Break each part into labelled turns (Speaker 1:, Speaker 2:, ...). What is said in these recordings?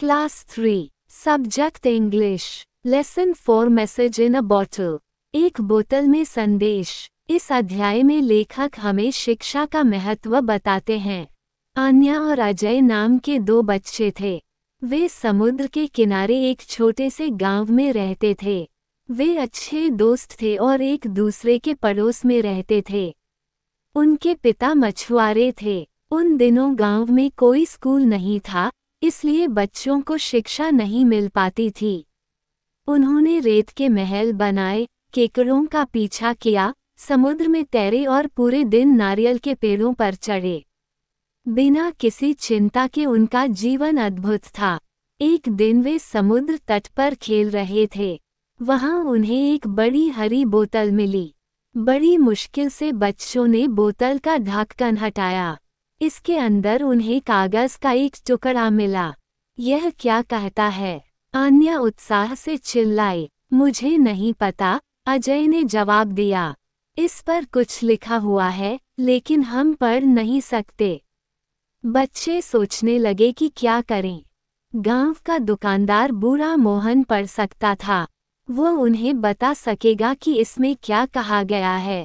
Speaker 1: class three subject English lesson four message in a bottle एक बोतल में संदेश इस अध्याय में लेखक हमें शिक्षा का महत्व बताते हैं आन्या और अजय नाम के दो बच्चे थे वे समुद्र के किनारे एक छोटे से गांव में रहते थे वे अच्छे दोस्त थे और एक दूसरे के पड़ोस में रहते थे उनके पिता मछुआरे थे उन दिनों गांव में कोई स्कूल नहीं था इसलिए बच्चों को शिक्षा नहीं मिल पाती थी उन्होंने रेत के महल बनाए केकड़ों का पीछा किया समुद्र में तैरे और पूरे दिन नारियल के पेड़ों पर चढ़े बिना किसी चिंता के उनका जीवन अद्भुत था एक दिन वे समुद्र तट पर खेल रहे थे वहां उन्हें एक बड़ी हरी बोतल मिली बड़ी मुश्किल से बच्चों ने बोतल का ढक्कन हटाया इसके अंदर उन्हें कागज का एक टुकड़ा मिला यह क्या कहता है अन्य उत्साह से चिल्लाए मुझे नहीं पता अजय ने जवाब दिया इस पर कुछ लिखा हुआ है लेकिन हम पढ़ नहीं सकते बच्चे सोचने लगे कि क्या करें गांव का दुकानदार बूढ़ा मोहन पढ़ सकता था वो उन्हें बता सकेगा कि इसमें क्या कहा गया है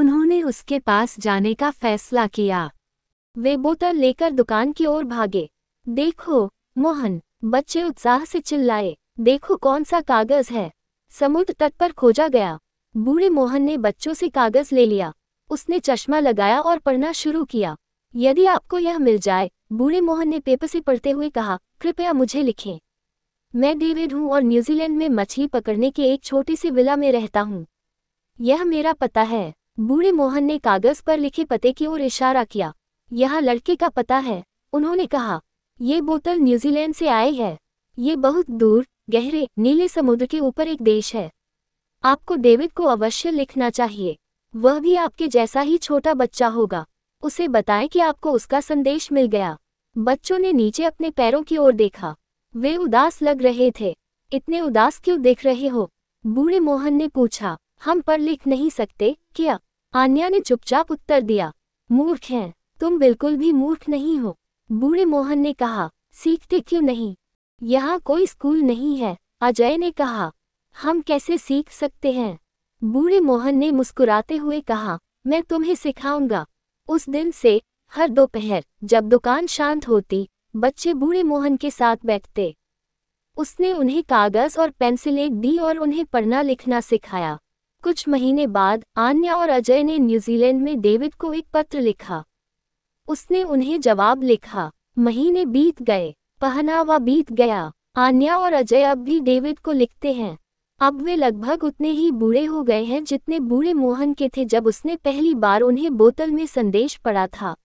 Speaker 1: उन्होंने उसके पास जाने का फैसला किया वे बोतल लेकर दुकान की ओर भागे देखो मोहन बच्चे उत्साह से चिल्लाए देखो कौन सा कागज है समुद्र तट पर खोजा गया बूढ़े मोहन ने बच्चों से कागज ले लिया उसने चश्मा लगाया और पढ़ना शुरू किया यदि आपको यह मिल जाए बूढ़े मोहन ने पेपर से पढ़ते हुए कहा कृपया मुझे लिखें मैं डेविड हूँ और न्यूजीलैंड में मछली पकड़ने के एक छोटी सी विला में रहता हूँ यह मेरा पता है बूढ़े मोहन ने कागज पर लिखे पते की ओर इशारा किया यहाँ लड़के का पता है उन्होंने कहा ये बोतल न्यूजीलैंड से आई है ये बहुत दूर गहरे नीले समुद्र के ऊपर एक देश है आपको डेविड को अवश्य लिखना चाहिए वह भी आपके जैसा ही छोटा बच्चा होगा उसे बताएं कि आपको उसका संदेश मिल गया बच्चों ने नीचे अपने पैरों की ओर देखा वे उदास लग रहे थे इतने उदास क्यों देख रहे हो बूढ़े मोहन ने पूछा हम पर लिख नहीं सकते क्या आन्या ने चुपचाप उत्तर दिया मूर्ख हैं तुम बिल्कुल भी मूर्ख नहीं हो बूढ़े मोहन ने कहा सीखते क्यों नहीं यहाँ कोई स्कूल नहीं है अजय ने कहा हम कैसे सीख सकते हैं बूढ़े मोहन ने मुस्कुराते हुए कहा मैं तुम्हें सिखाऊंगा उस दिन से हर दोपहर जब दुकान शांत होती बच्चे बूढ़े मोहन के साथ बैठते उसने उन्हें कागज और पेंसिलें दी और उन्हें पढ़ना लिखना सिखाया कुछ महीने बाद आन्या और अजय ने न्यूजीलैंड में डेविड को एक पत्र लिखा उसने उन्हें जवाब लिखा महीने बीत गए पहनावा बीत गया आन्या और अजय अब भी डेविड को लिखते हैं अब वे लगभग उतने ही बूढ़े हो गए हैं जितने बूढ़े मोहन के थे जब उसने पहली बार उन्हें बोतल में संदेश पढ़ा था